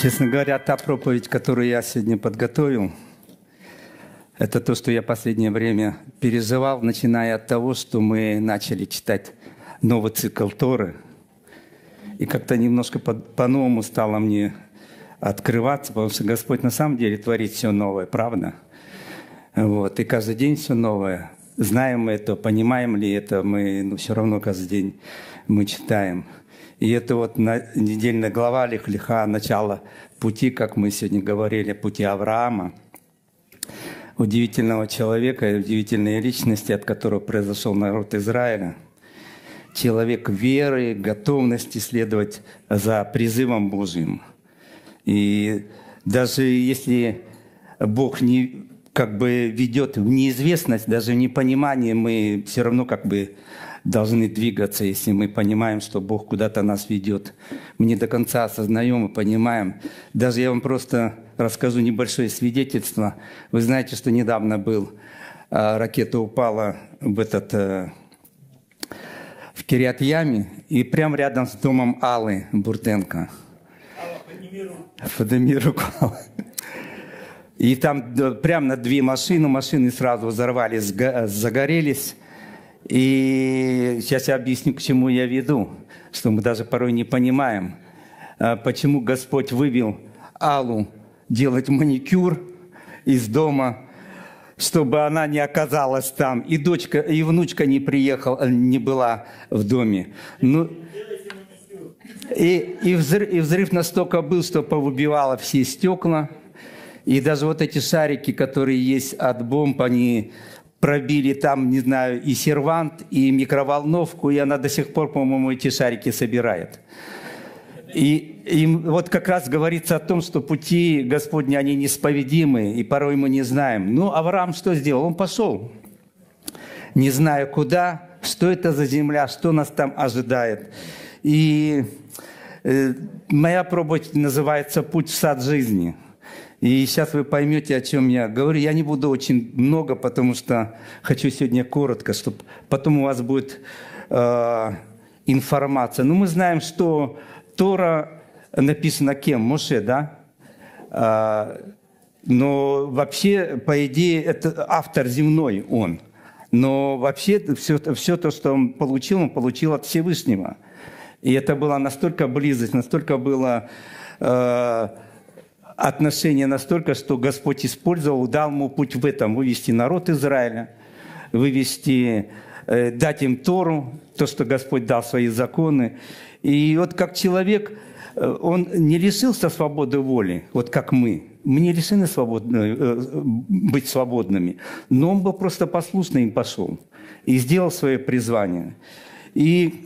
Честно говоря, та проповедь, которую я сегодня подготовил, это то, что я последнее время переживал, начиная от того, что мы начали читать новый цикл Торы. И как-то немножко по-новому стало мне открываться, потому что Господь на самом деле творит все новое, правда? Вот. И каждый день все новое. Знаем мы это, понимаем ли это, мы ну, все равно каждый день мы читаем – и это вот на, недельная глава Лихлиха, начало пути, как мы сегодня говорили, пути Авраама, удивительного человека и удивительной личности, от которого произошел народ Израиля. Человек веры, готовности следовать за призывом Божьим. И даже если Бог не, как бы ведет в неизвестность, даже в непонимание, мы все равно как бы должны двигаться, если мы понимаем, что Бог куда-то нас ведет. Мы не до конца осознаем и понимаем. Даже я вам просто расскажу небольшое свидетельство. Вы знаете, что недавно был, а, ракета упала в этот э, в Кириат-Яме, и прямо рядом с домом Аллы Бурденко. Алла, подними руку. Подними руку, И там прямо на две машины, машины сразу взорвались, загорелись. И сейчас я объясню, к чему я веду, что мы даже порой не понимаем, а, почему Господь вывел Аллу делать маникюр из дома, чтобы она не оказалась там, и дочка, и внучка не приехала, э, не была в доме. Ну, и, и, взрыв, и взрыв настолько был, что повыбивало все стекла, и даже вот эти шарики, которые есть от бомб, они пробили там, не знаю, и сервант, и микроволновку, и она до сих пор, по-моему, эти шарики собирает. И, и вот как раз говорится о том, что пути Господни, они несповедимы, и порой мы не знаем. Ну, Авраам что сделал? Он пошел, не зная куда, что это за земля, что нас там ожидает. И э, моя проповедь называется «Путь в сад жизни». И сейчас вы поймете, о чем я говорю. Я не буду очень много, потому что хочу сегодня коротко, чтобы потом у вас будет э, информация. Но ну, мы знаем, что Тора написана кем? Моше, да? Э, но вообще, по идее, это автор земной он. Но вообще все, все то, что он получил, он получил от Всевышнего. И это была настолько близость, настолько было... Э, отношения настолько, что Господь использовал, дал ему путь в этом, вывести народ Израиля, вывести, э, дать им Тору, то, что Господь дал свои законы. И вот как человек, э, он не лишился свободы воли, вот как мы. Мы не лишены свободны, э, быть свободными, но он был просто послушно им пошел и сделал свое призвание. И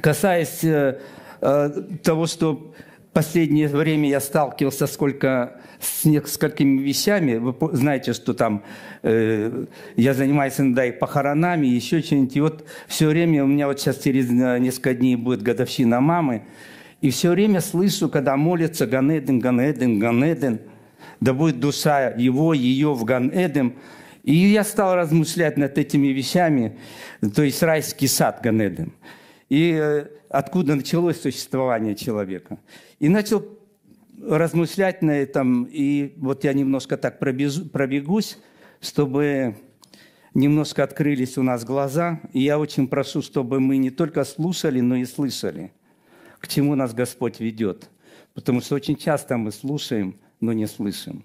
касаясь э, э того, что последнее время я сталкивался сколько, с несколькими вещами. Вы знаете, что там э, я занимаюсь иногда и похоронами, и еще что-нибудь. И вот все время, у меня вот сейчас через э, несколько дней будет годовщина мамы, и все время слышу, когда молится Ганеден, Ганеден, Ганеден, да будет душа его, ее в Ганеден. И я стал размышлять над этими вещами, то есть райский сад Ганеден и э, откуда началось существование человека. И начал размышлять на этом, и вот я немножко так пробегусь, чтобы немножко открылись у нас глаза. И я очень прошу, чтобы мы не только слушали, но и слышали, к чему нас Господь ведет. Потому что очень часто мы слушаем, но не слышим.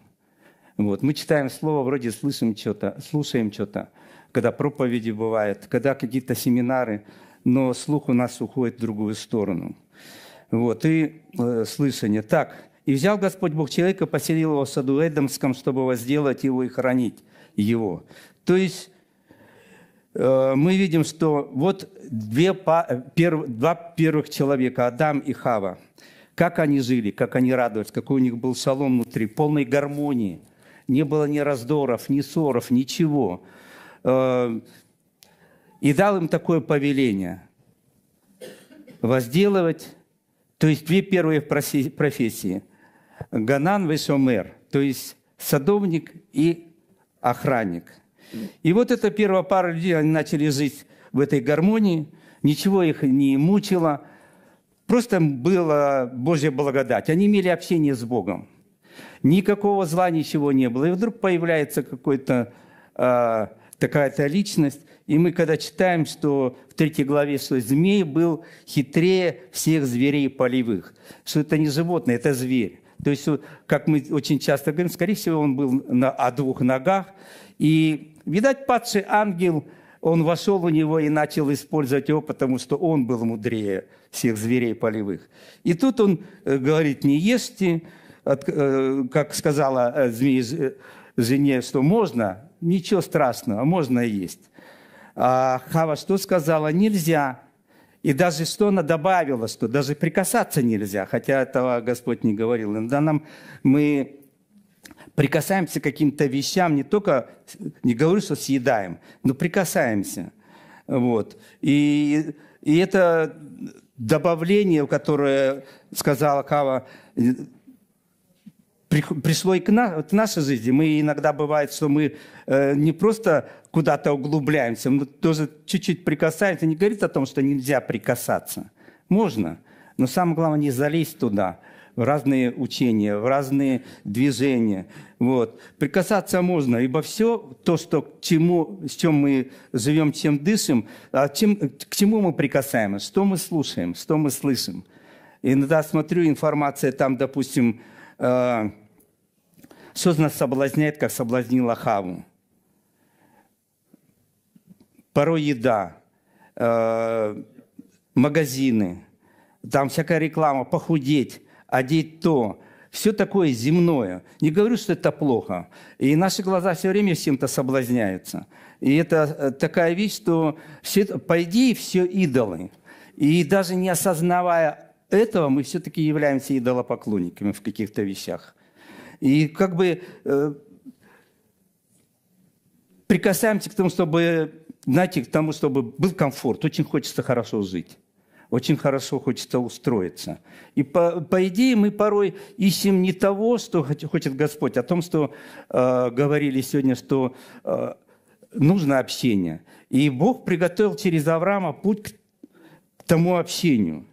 Вот. Мы читаем слово, вроде слышим что-то, слушаем что-то, когда проповеди бывают, когда какие-то семинары но слух у нас уходит в другую сторону. Вот, и э, слышание. Так, «И взял Господь Бог человека, поселил его в саду Эдомском, чтобы возделать его и хранить его». То есть э, мы видим, что вот две, э, пер, два первых человека, Адам и Хава, как они жили, как они радовались, какой у них был шалом внутри, полной гармонии. Не было ни раздоров, ни ссоров, ничего. Э, и дал им такое повеление – возделывать, то есть две первые профессии – Ганан Весомер, то есть садовник и охранник. И вот эта первая пара людей, они начали жить в этой гармонии, ничего их не мучило, просто была Божья благодать. Они имели общение с Богом. Никакого зла, ничего не было. И вдруг появляется какая то э, а, такая-то личность, и мы когда читаем, что в третьей главе, что змей был хитрее всех зверей полевых, что это не животное, это зверь. То есть, как мы очень часто говорим, скорее всего, он был на, о двух ногах. И, видать, падший ангел, он вошел у него и начал использовать его, потому что он был мудрее всех зверей полевых. И тут он э, говорит, не ешьте, э, как сказала э, змея жене, что можно, ничего страшного, можно есть. А, Хава что сказала? Нельзя. И даже что она добавила, что даже прикасаться нельзя, хотя этого Господь не говорил. Иногда нам мы прикасаемся к каким-то вещам, не только, не говорю, что съедаем, но прикасаемся. Вот. И, и это добавление, которое сказала Кава, прислойка к нашей жизни. Мы иногда бывает, что мы э, не просто куда-то углубляемся, мы тоже чуть-чуть прикасаемся. Не говорит о том, что нельзя прикасаться. Можно, но самое главное не залезть туда в разные учения, в разные движения. Вот. Прикасаться можно, ибо все то, что, к чему, с чем мы живем, чем дышим, а чем, к чему мы прикасаемся, что мы слушаем, что мы слышим. Иногда смотрю, информация там, допустим, э, что нас соблазняет, как соблазнил Хаву? Порой еда, э, магазины, там всякая реклама, похудеть, одеть то, все такое земное. Не говорю, что это плохо. И наши глаза все время всем-то соблазняются. И это э, такая вещь, что все, по идее все идолы. И даже не осознавая этого, мы все-таки являемся идолопоклонниками в каких-то вещах. И как бы э, прикасаемся к тому, чтобы, знаете, к тому, чтобы был комфорт. Очень хочется хорошо жить. Очень хорошо хочется устроиться. И по, по идее мы порой ищем не того, что хочет Господь, а о том, что э, говорили сегодня, что э, нужно общение. И Бог приготовил через Авраама путь к тому общению.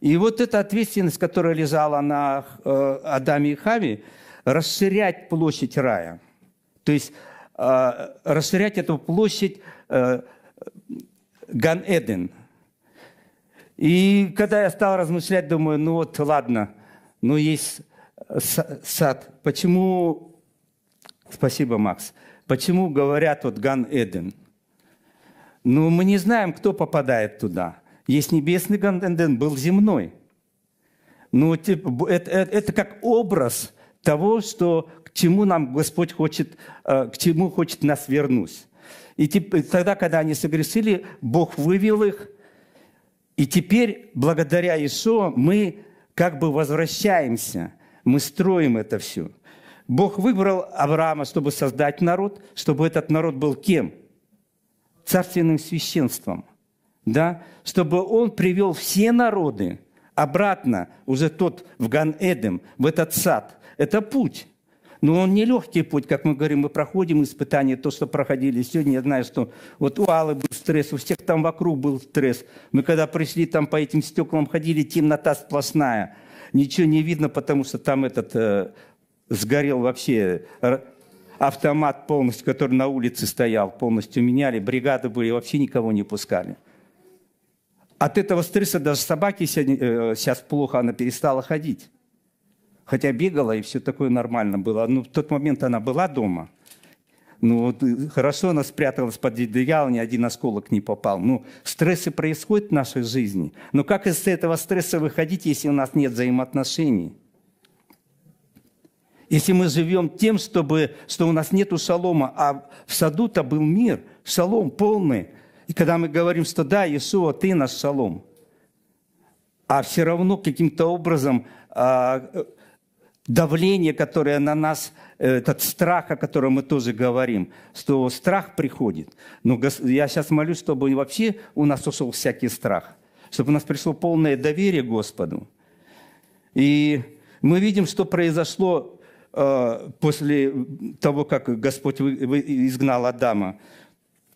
И вот эта ответственность, которая лежала на э, Адаме и Хаве, расширять площадь рая. То есть э, расширять эту площадь э, Ган-Эден. И когда я стал размышлять, думаю, ну вот ладно, ну есть сад. Почему, спасибо, Макс, почему говорят вот Ган-Эден? Ну мы не знаем, кто попадает туда. Есть небесный Ган-Эден, был земной. Ну, типа, это, это, это как образ – того, что, к чему нам Господь хочет, э, к чему хочет нас вернуть. И тогда, когда они согрешили, Бог вывел их. И теперь, благодаря Иешуа, мы как бы возвращаемся, мы строим это все. Бог выбрал Авраама, чтобы создать народ, чтобы этот народ был кем? Царственным священством. Да? Чтобы он привел все народы обратно, уже тот в Ган-Эдем, в этот сад – это путь. Но он не легкий путь, как мы говорим, мы проходим испытания, то, что проходили. Сегодня я знаю, что вот у Аллы был стресс, у всех там вокруг был стресс. Мы когда пришли, там по этим стеклам ходили, темнота сплошная. Ничего не видно, потому что там этот э, сгорел вообще э, автомат полностью, который на улице стоял, полностью меняли, бригады были, вообще никого не пускали. От этого стресса даже собаки сегодня, э, э сейчас плохо, она перестала ходить. Хотя бегала, и все такое нормально было. Но ну, в тот момент она была дома. Ну, вот, э, хорошо она спряталась под одеяло, ни один осколок не попал. Ну, стрессы происходят в нашей жизни. Но как из этого стресса выходить, если у нас нет взаимоотношений? Если мы живем тем, чтобы, что у нас нету шалома, а в саду-то был мир, шалом полный. И когда мы говорим, что да, Иисус, ты наш шалом, а все равно каким-то образом а, давление, которое на нас, э, этот страх, о котором мы тоже говорим, что страх приходит. Но я сейчас молюсь, чтобы вообще у нас ушел всякий страх, чтобы у нас пришло полное доверие Господу. И мы видим, что произошло э, после того, как Господь изгнал Адама.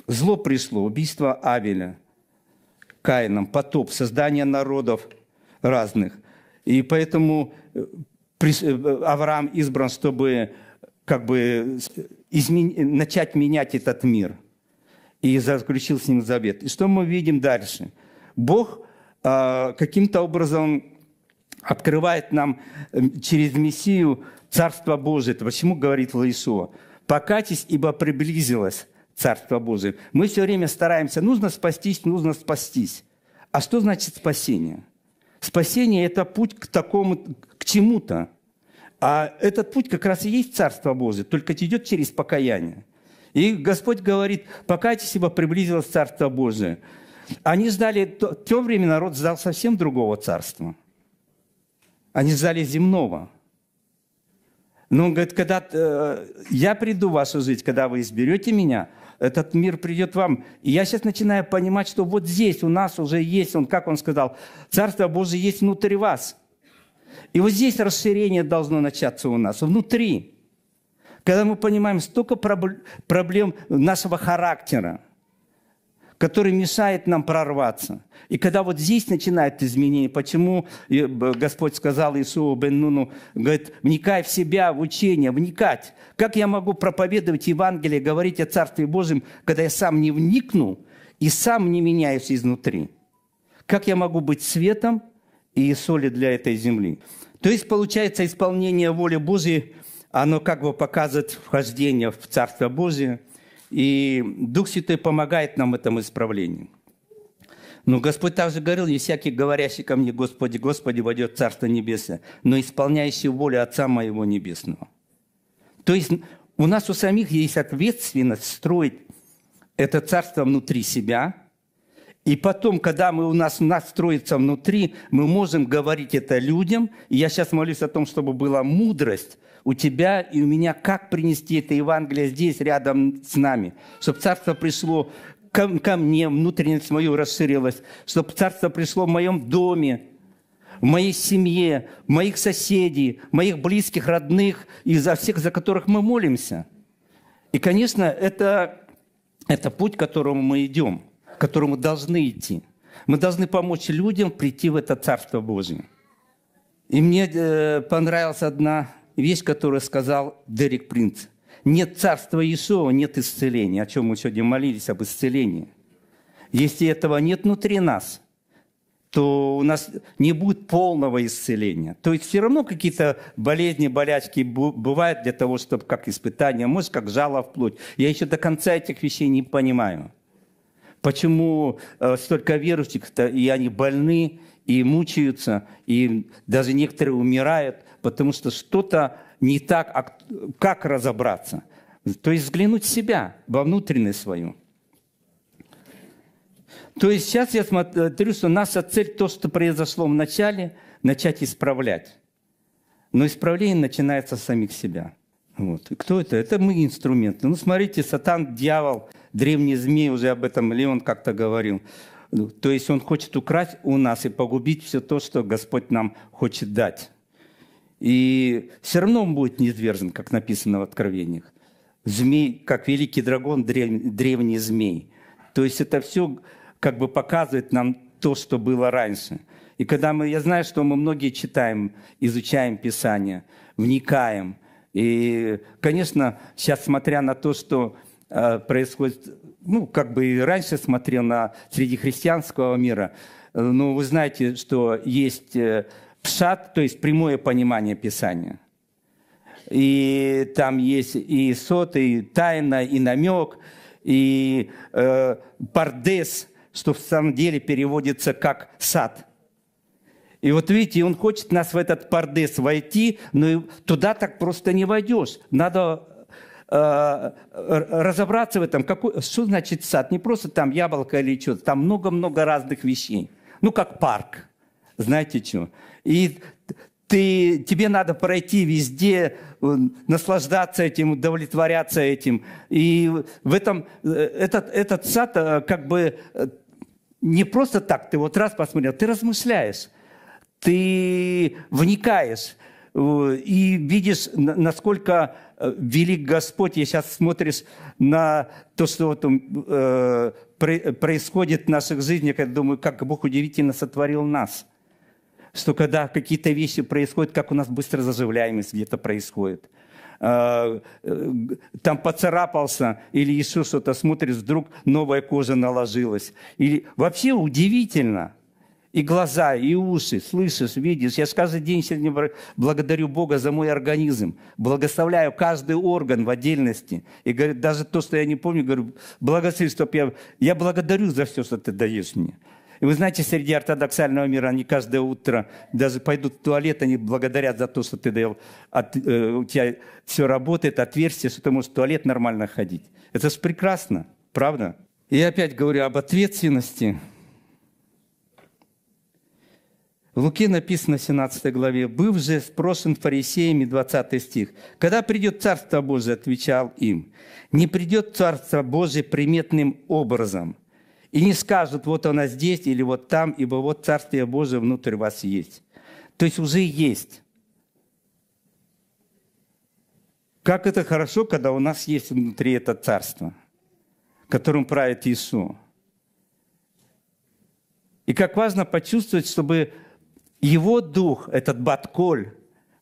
Зло пришло, убийство Авеля, Каином, потоп, создание народов разных. И поэтому э, Э, Авраам избран, чтобы как бы измен... начать менять этот мир. И заключил с ним завет. И что мы видим дальше? Бог э, каким-то образом открывает нам э, через Мессию Царство Божие. Это почему говорит Лаисуа? «Покатись, ибо приблизилось Царство Божие». Мы все время стараемся, нужно спастись, нужно спастись. А что значит спасение? Спасение – это путь к такому, чему-то. А этот путь как раз и есть Царство Божие, только идет через покаяние. И Господь говорит, покайтесь, ибо приблизилось Царство Божие. Они ждали, в то время народ ждал совсем другого царства. Они ждали земного. Но он говорит, когда э, я приду в вашу жизнь, когда вы изберете меня, этот мир придет вам. И я сейчас начинаю понимать, что вот здесь у нас уже есть, он, как он сказал, Царство Божие есть внутри вас. И вот здесь расширение должно начаться у нас внутри. Когда мы понимаем столько проблем нашего характера, который мешает нам прорваться. И когда вот здесь начинает изменение, почему э, Господь сказал Иисусу бен Нуну, говорит, вникай в себя, в учение, вникать. Как я могу проповедовать Евангелие, говорить о Царстве Божьем, когда я сам не вникну и сам не меняюсь изнутри? Как я могу быть светом, и соли для этой земли. То есть, получается, исполнение воли Божьей, оно как бы показывает вхождение в Царство Божие, и Дух Святой помогает нам в этом исправлении. Но Господь также говорил, не всякий, говорящий ко мне, Господи, Господи, войдет в Царство Небесное, но исполняющий волю Отца Моего Небесного. То есть у нас у самих есть ответственность строить это царство внутри себя – и потом, когда мы, у нас настроится внутри, мы можем говорить это людям. И я сейчас молюсь о том, чтобы была мудрость у тебя и у меня, как принести это Евангелие здесь, рядом с нами. Чтобы Царство пришло ко, ко мне, внутренность мою расширилась. Чтобы Царство пришло в моем доме, в моей семье, в моих соседей, в моих близких, родных и за всех, за которых мы молимся. И, конечно, это, это путь, к которому мы идем к которому должны идти. Мы должны помочь людям прийти в это Царство Божие. И мне э, понравилась одна вещь, которую сказал Дерек Принц. Нет царства Иисуса, нет исцеления. О чем мы сегодня молились, об исцелении. Если этого нет внутри нас, то у нас не будет полного исцеления. То есть все равно какие-то болезни, болячки бывают для того, чтобы как испытание, может, как жало в плоть. Я еще до конца этих вещей не понимаю. Почему э, столько верующих-то, и они больны, и мучаются, и даже некоторые умирают, потому что что-то не так, а как разобраться? То есть взглянуть в себя, во внутренность свою. То есть сейчас я э, смотрю, что наша цель то, что произошло в начале, начать исправлять. Но исправление начинается с самих себя – вот. И кто это? Это мы инструменты. Ну, смотрите, сатан, дьявол, древний змей, уже об этом Леон как-то говорил. Ну, то есть он хочет украсть у нас и погубить все то, что Господь нам хочет дать. И все равно он будет неизвержен, как написано в Откровениях. Змей, как великий дракон, древ, древний змей. То есть это все как бы показывает нам то, что было раньше. И когда мы, я знаю, что мы многие читаем, изучаем Писание, вникаем – и, конечно, сейчас, смотря на то, что э, происходит, ну, как бы и раньше смотрел на среди христианского мира, э, но вы знаете, что есть э, пшат, то есть прямое понимание Писания. И там есть и сот, и тайна, и намек, и э, пардес, что в самом деле переводится как сад – и вот видите, он хочет нас в этот пардес войти, но туда так просто не войдешь. Надо э, разобраться в этом, какой, что значит сад. Не просто там яблоко или что-то, там много-много разных вещей. Ну, как парк, знаете что. И ты, тебе надо пройти везде, э, наслаждаться этим, удовлетворяться этим. И в этом э, этот, этот сад как бы не просто так, ты вот раз посмотрел, ты размышляешь ты вникаешь э, и видишь, насколько э, велик Господь, если смотришь на то, что вот, э, происходит в наших жизнях, я думаю, как Бог удивительно сотворил нас. Что когда какие-то вещи происходят, как у нас быстро заживляемость где-то происходит. Э, э, там поцарапался или еще что-то смотришь, вдруг новая кожа наложилась. Или вообще удивительно – и глаза, и уши, слышишь, видишь. Я каждый день сегодня благодарю Бога за мой организм, благословляю каждый орган в отдельности. И говорю, даже то, что я не помню, говорю, благослови, чтоб я... Я благодарю за все, что ты даешь мне. И вы знаете, среди ортодоксального мира они каждое утро даже пойдут в туалет, они благодарят за то, что ты дал, от, э, у тебя все работает, отверстие, что ты можешь в туалет нормально ходить. Это же прекрасно, правда? И опять говорю об ответственности – в Луке написано в 17 главе, «Быв же спрошен фарисеями» 20 стих. «Когда придет Царство Божие?» – отвечал им. «Не придет Царство Божие приметным образом, и не скажут, вот оно здесь или вот там, ибо вот Царствие Божие внутрь вас есть». То есть уже есть. Как это хорошо, когда у нас есть внутри это Царство, которым правит Иисус. И как важно почувствовать, чтобы его дух, этот Батколь,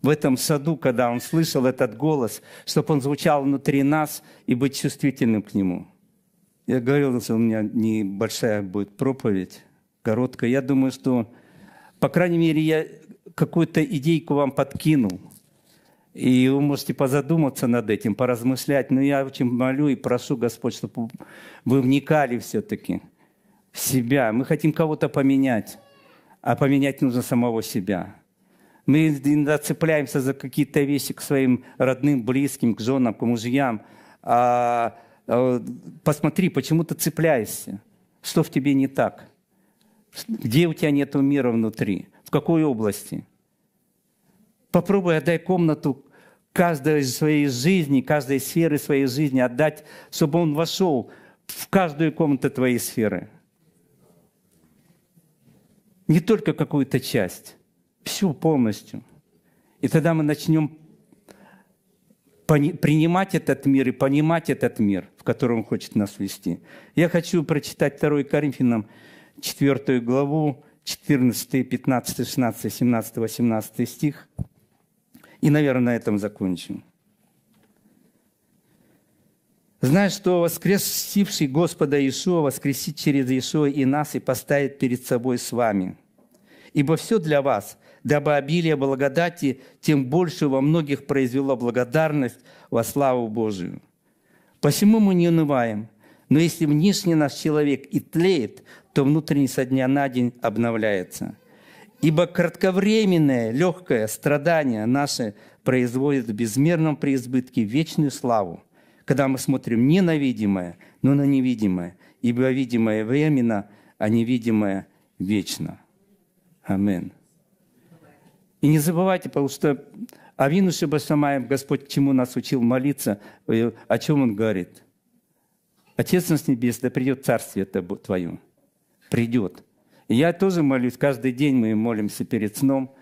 в этом саду, когда он слышал этот голос, чтобы он звучал внутри нас и быть чувствительным к нему. Я говорил, что у меня небольшая будет проповедь, короткая. Я думаю, что, по крайней мере, я какую-то идейку вам подкинул. И вы можете позадуматься над этим, поразмышлять. Но я очень молю и прошу, Господь, чтобы вы вникали все-таки в себя. Мы хотим кого-то поменять а поменять нужно самого себя. Мы иногда цепляемся за какие-то вещи к своим родным, близким, к женам, к мужьям. А, а, посмотри, почему ты цепляешься? Что в тебе не так? Где у тебя нет мира внутри? В какой области? Попробуй отдай комнату каждой своей жизни, каждой сферы своей жизни, отдать, чтобы он вошел в каждую комнату твоей сферы – не только какую-то часть, всю полностью. И тогда мы начнем принимать этот мир и понимать этот мир, в котором Он хочет нас вести. Я хочу прочитать 2 Коринфянам 4 главу, 14, 15, 16, 17, 18 стих. И, наверное, на этом закончим. Знаешь, что воскресивший Господа Иисуса воскресит через Иисуса и нас и поставит перед собой с вами. Ибо все для вас, дабы обилие благодати, тем больше во многих произвело благодарность во славу Божию. Посему мы не унываем, но если внешний наш человек и тлеет, то внутренний со дня на день обновляется. Ибо кратковременное, легкое страдание наше производит в безмерном преизбытке вечную славу – когда мы смотрим не на видимое, но на невидимое, ибо видимое временно, а невидимое вечно. Амин. И не забывайте, потому что Авину Шибашамаем, Господь, чему нас учил молиться, э, о чем Он говорит. Отец нас небес, да придет Царствие Твое. Придет. И я тоже молюсь, каждый день мы молимся перед сном,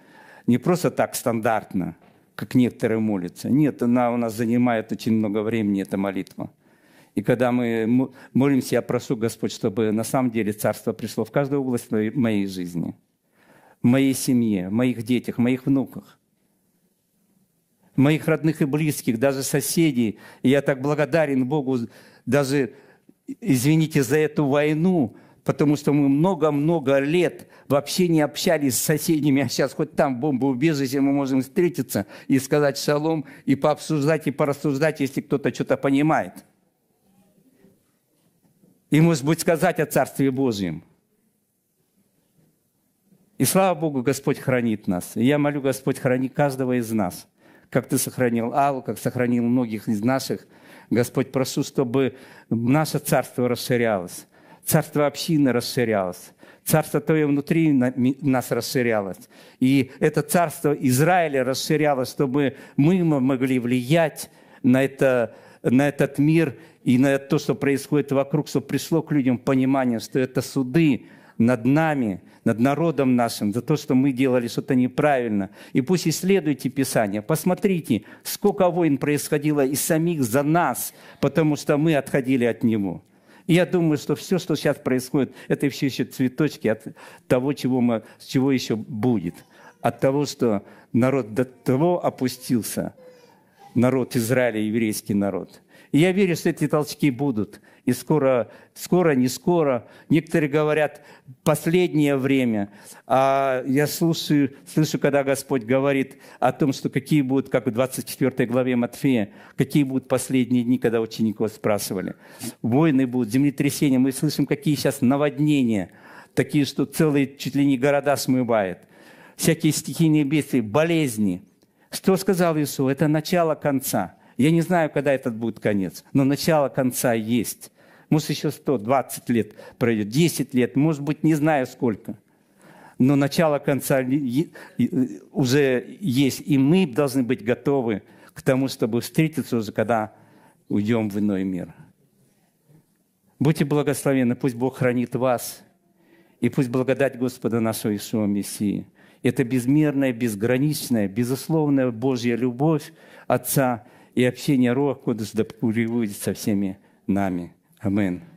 не просто так стандартно – как некоторые молятся. Нет, она у нас занимает очень много времени, эта молитва. И когда мы молимся, я прошу Господь, чтобы на самом деле Царство пришло в каждую область моей жизни, в моей семье, в моих детях, в моих внуках, в моих родных и близких, даже соседей. И я так благодарен Богу даже, извините, за эту войну, потому что мы много-много лет вообще не общались с соседями, а сейчас хоть там в бомбоубежище мы можем встретиться и сказать шалом, и пообсуждать, и порассуждать, если кто-то что-то понимает. И, может быть, сказать о Царстве Божьем. И слава Богу, Господь хранит нас. И я молю, Господь, храни каждого из нас, как Ты сохранил Аллу, как сохранил многих из наших. Господь, прошу, чтобы наше царство расширялось Царство общины расширялось. Царство Твое внутри нас расширялось. И это царство Израиля расширялось, чтобы мы могли влиять на, это, на этот мир и на то, что происходит вокруг, чтобы пришло к людям понимание, что это суды над нами, над народом нашим, за то, что мы делали что-то неправильно. И пусть исследуйте Писание, посмотрите, сколько войн происходило и самих за нас, потому что мы отходили от Него я думаю, что все, что сейчас происходит, это все еще цветочки от того, чего, мы, чего еще будет. От того, что народ до того опустился, народ Израиля, еврейский народ. И я верю, что эти толчки будут – и скоро, скоро, не скоро. Некоторые говорят «последнее время». А я слушаю, слышу, когда Господь говорит о том, что какие будут, как в 24 главе Матфея, какие будут последние дни, когда учеников спрашивали. Войны будут, землетрясения. Мы слышим, какие сейчас наводнения, такие, что целые чуть ли не города смывает. Всякие стихийные бедствия, болезни. Что сказал Иисус? Это начало конца – я не знаю, когда этот будет конец, но начало конца есть. Может, еще 120 лет пройдет, 10 лет, может быть, не знаю сколько. Но начало конца уже есть, и мы должны быть готовы к тому, чтобы встретиться уже, когда уйдем в иной мир. Будьте благословенны, пусть Бог хранит вас, и пусть благодать Господа нашего Иисуса Мессии. Это безмерная, безграничная, безусловная Божья любовь Отца – и общение Руа Кодыш да со всеми нами. Аминь.